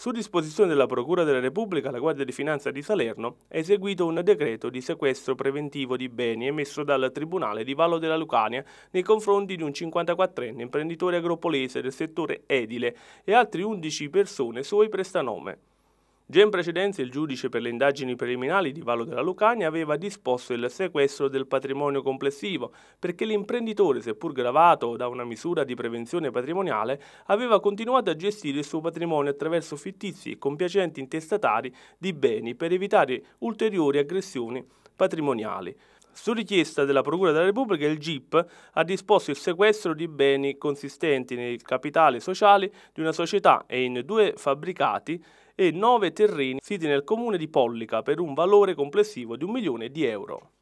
Su disposizione della Procura della Repubblica, la Guardia di Finanza di Salerno ha eseguito un decreto di sequestro preventivo di beni emesso dal Tribunale di Vallo della Lucania nei confronti di un 54enne imprenditore agropolese del settore edile e altri 11 persone suoi prestanome. Già in precedenza il giudice per le indagini preliminari di Vallo della Lucania aveva disposto il sequestro del patrimonio complessivo perché l'imprenditore, seppur gravato da una misura di prevenzione patrimoniale, aveva continuato a gestire il suo patrimonio attraverso fittizi e compiacenti intestatari di beni per evitare ulteriori aggressioni patrimoniali. Su richiesta della Procura della Repubblica il GIP ha disposto il sequestro di beni consistenti nel capitale sociale di una società e in due fabbricati e 9 terreni siti nel comune di Pollica per un valore complessivo di un milione di euro.